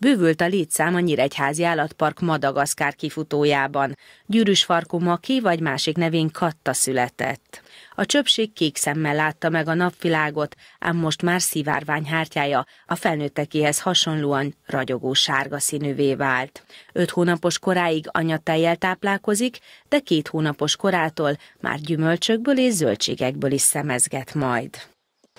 Bővült a létszám a Nyíregyházi Állatpark Madagaszkár kifutójában. Gyűrűs farkú maki vagy másik nevén katta született. A csöpség kék szemmel látta meg a napvilágot, ám most már szivárvány hártyája a felnőttekéhez hasonlóan ragyogó sárga színűvé vált. Öt hónapos koráig anyatejjel táplálkozik, de két hónapos korától már gyümölcsökből és zöldségekből is szemezget majd.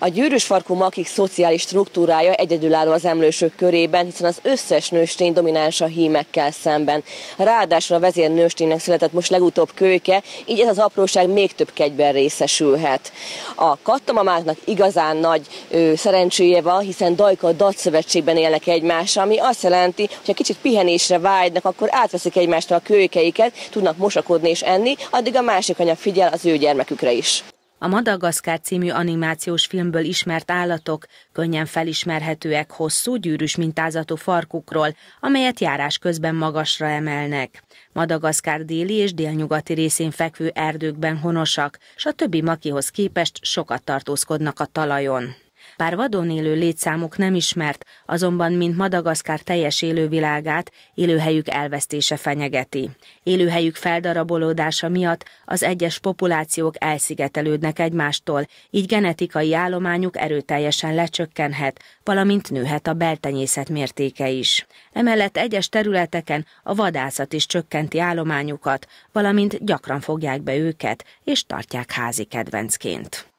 A gyűrűs farkú makik szociális struktúrája egyedülálló az emlősök körében, hiszen az összes nőstény domináns a hímekkel szemben. Ráadásul a vezér nősténynek született most legutóbb kölyke, így ez az apróság még több kegyben részesülhet. A kattamamáknak igazán nagy ő, szerencséje van, hiszen Dajka a DAT szövetségben élnek egymással, ami azt jelenti, hogy ha kicsit pihenésre vágynak, akkor átveszik egymástól a kölykeiket, tudnak mosakodni és enni, addig a másik anya figyel az ő gyermekükre is. A Madagaszkár című animációs filmből ismert állatok könnyen felismerhetőek hosszú, gyűrűs mintázatú farkukról, amelyet járás közben magasra emelnek. Madagaszkár déli és délnyugati részén fekvő erdőkben honosak, s a többi makihoz képest sokat tartózkodnak a talajon. Bár vadon élő létszámuk nem ismert, azonban mint Madagaszkár teljes élővilágát, élőhelyük elvesztése fenyegeti. Élőhelyük feldarabolódása miatt az egyes populációk elszigetelődnek egymástól, így genetikai állományuk erőteljesen lecsökkenhet, valamint nőhet a beltenyészet mértéke is. Emellett egyes területeken a vadászat is csökkenti állományukat, valamint gyakran fogják be őket, és tartják házi kedvencként.